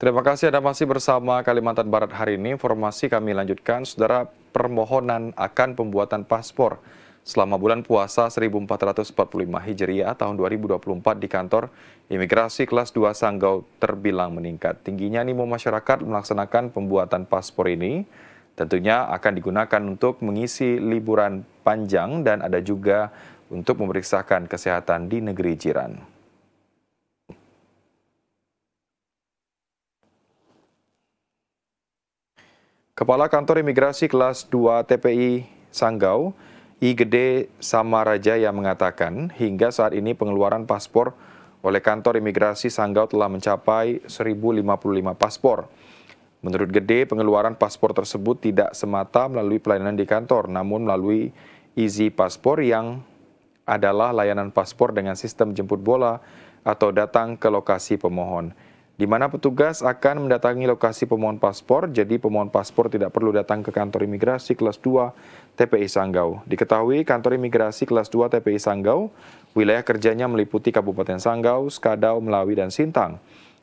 Terima kasih Anda masih bersama Kalimantan Barat hari ini. Informasi kami lanjutkan, saudara permohonan akan pembuatan paspor selama bulan puasa 1445 Hijriah tahun 2024 di kantor imigrasi kelas 2 Sanggau terbilang meningkat. Tingginya animo masyarakat melaksanakan pembuatan paspor ini tentunya akan digunakan untuk mengisi liburan panjang dan ada juga untuk memeriksakan kesehatan di negeri jiran. Kepala Kantor Imigrasi Kelas 2 TPI Sanggau, I Gede Samaraja, yang mengatakan, hingga saat ini pengeluaran paspor oleh Kantor Imigrasi Sanggau telah mencapai 1.055 paspor. Menurut Gede, pengeluaran paspor tersebut tidak semata melalui pelayanan di kantor, namun melalui Easy Paspor yang adalah layanan paspor dengan sistem jemput bola atau datang ke lokasi pemohon di mana petugas akan mendatangi lokasi pemohon paspor, jadi pemohon paspor tidak perlu datang ke kantor imigrasi kelas 2 TPI Sanggau. Diketahui kantor imigrasi kelas 2 TPI Sanggau, wilayah kerjanya meliputi Kabupaten Sanggau, Skadau, Melawi, dan Sintang.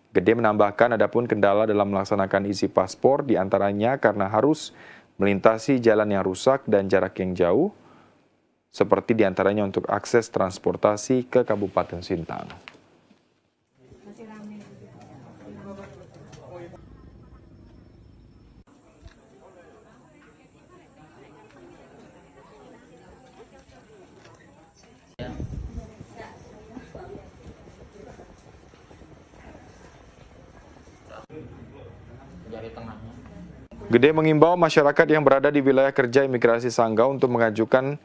Gede menambahkan adapun kendala dalam melaksanakan isi paspor diantaranya karena harus melintasi jalan yang rusak dan jarak yang jauh, seperti diantaranya untuk akses transportasi ke Kabupaten Sintang. jari tengahnya. Gede mengimbau masyarakat yang berada di wilayah kerja imigrasi Sangga untuk mengajukan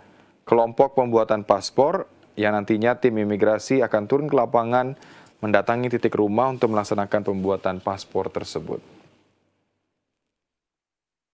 kelompok pembuatan paspor yang nantinya tim imigrasi akan turun ke lapangan mendatangi titik rumah untuk melaksanakan pembuatan paspor tersebut.